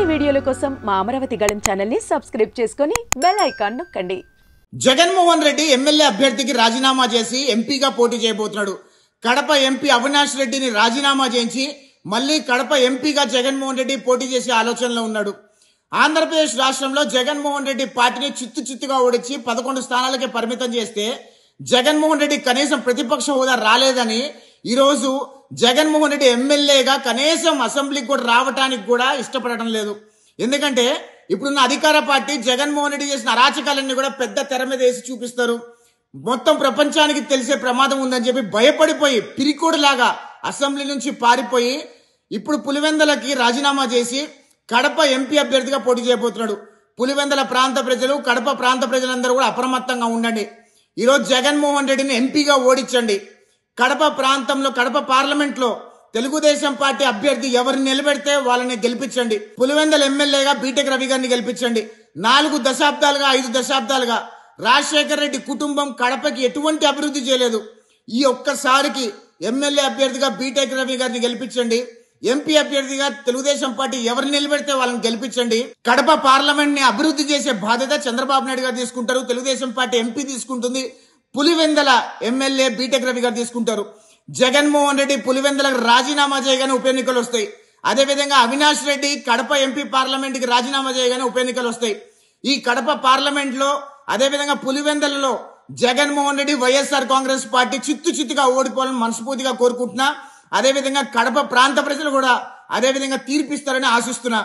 మరిన్ని వీడియోల కోసం మా అమరావతి గళం ఛానల్ని సబ్స్క్రైబ్ చేసుకుని బెల్ ఐకాన్ నొక్కండి జగన్మోహన్ రెడ్డి ఎమ్మెల్యే అభ్యర్థికి రాజీనామా చేసి ఎంపీగా పోటీ చేయబోతున్నాడు కడప ఎంపీ అవినాష్ రెడ్డిని రాజీనామా చేయించి మళ్లీ కడప ఎంపీగా జగన్మోహన్ రెడ్డి పోటీ చేసే ఆలోచనలో ఉన్నాడు ఆంధ్రప్రదేశ్ రాష్ట్రంలో జగన్మోహన్ రెడ్డి పార్టీని చిత్తు చిత్తుగా ఓడించి పదకొండు స్థానాలకే పరిమితం చేస్తే జగన్మోహన్ రెడ్డి కనీసం ప్రతిపక్ష హోదా రాలేదని ఈరోజు జగన్మోహన్ రెడ్డి ఎమ్మెల్యేగా కనీసం అసెంబ్లీకి కూడా రావటానికి కూడా ఇష్టపడటం లేదు ఎందుకంటే ఇప్పుడున్న అధికార పార్టీ జగన్మోహన్ రెడ్డి చేసిన అరాచకాలన్నీ కూడా పెద్ద తెర మీద వేసి చూపిస్తారు మొత్తం ప్రపంచానికి తెలిసే ప్రమాదం ఉందని చెప్పి భయపడిపోయి పిరికోడులాగా అసెంబ్లీ నుంచి పారిపోయి ఇప్పుడు పులివెందలకి రాజీనామా చేసి కడప ఎంపీ అభ్యర్థిగా పోటీ చేయబోతున్నాడు పులివెందల ప్రాంత ప్రజలు కడప ప్రాంత ప్రజలందరూ కూడా అప్రమత్తంగా ఉండండి ఈరోజు జగన్మోహన్ రెడ్డిని ఎంపీగా ఓడించండి కడప ప్రాంతంలో కడప పార్లమెంట్లో తెలుగుదేశం పార్టీ అభ్యర్థి ఎవరిని నిలబెడితే వాళ్ళని గెలిపించండి పులివెందల ఎమ్మెల్యేగా బీటెక్ రవి గారిని గెలిపించండి నాలుగు దశాబ్దాలుగా ఐదు దశాబ్దాలుగా రాజశేఖర రెడ్డి కుటుంబం కడపకి ఎటువంటి అభివృద్ధి చేయలేదు ఈ ఒక్కసారికి ఎమ్మెల్యే అభ్యర్థిగా బీటెక్ రవి గారిని గెలిపించండి ఎంపీ అభ్యర్థిగా తెలుగుదేశం పార్టీ ఎవరిని నిలబెడితే వాళ్ళని గెలిపించండి కడప పార్లమెంట్ ని అభివృద్ధి చేసే బాధ్యత చంద్రబాబు నాయుడు గారు తీసుకుంటారు తెలుగుదేశం పార్టీ ఎంపీ తీసుకుంటుంది పులివెందల ఎమ్మెల్యే బీటెక్ రవి గారు తీసుకుంటారు జగన్మోహన్ రెడ్డి పులివెందలకు రాజీనామా చేయగానే ఉప ఎన్నికలు వస్తాయి అదేవిధంగా అవినాష్ రెడ్డి కడప ఎంపీ పార్లమెంట్కి రాజీనామా చేయగానే ఉప ఎన్నికలు వస్తాయి ఈ కడప పార్లమెంట్లో అదేవిధంగా పులివెందలలో జగన్మోహన్ రెడ్డి వైఎస్ఆర్ కాంగ్రెస్ పార్టీ చిత్తు చిత్తుగా ఓడిపోవాలని మనస్ఫూర్తిగా కోరుకుంటున్నా అదేవిధంగా కడప ప్రాంత ప్రజలు కూడా అదేవిధంగా తీర్పిస్తారని ఆశిస్తున్నా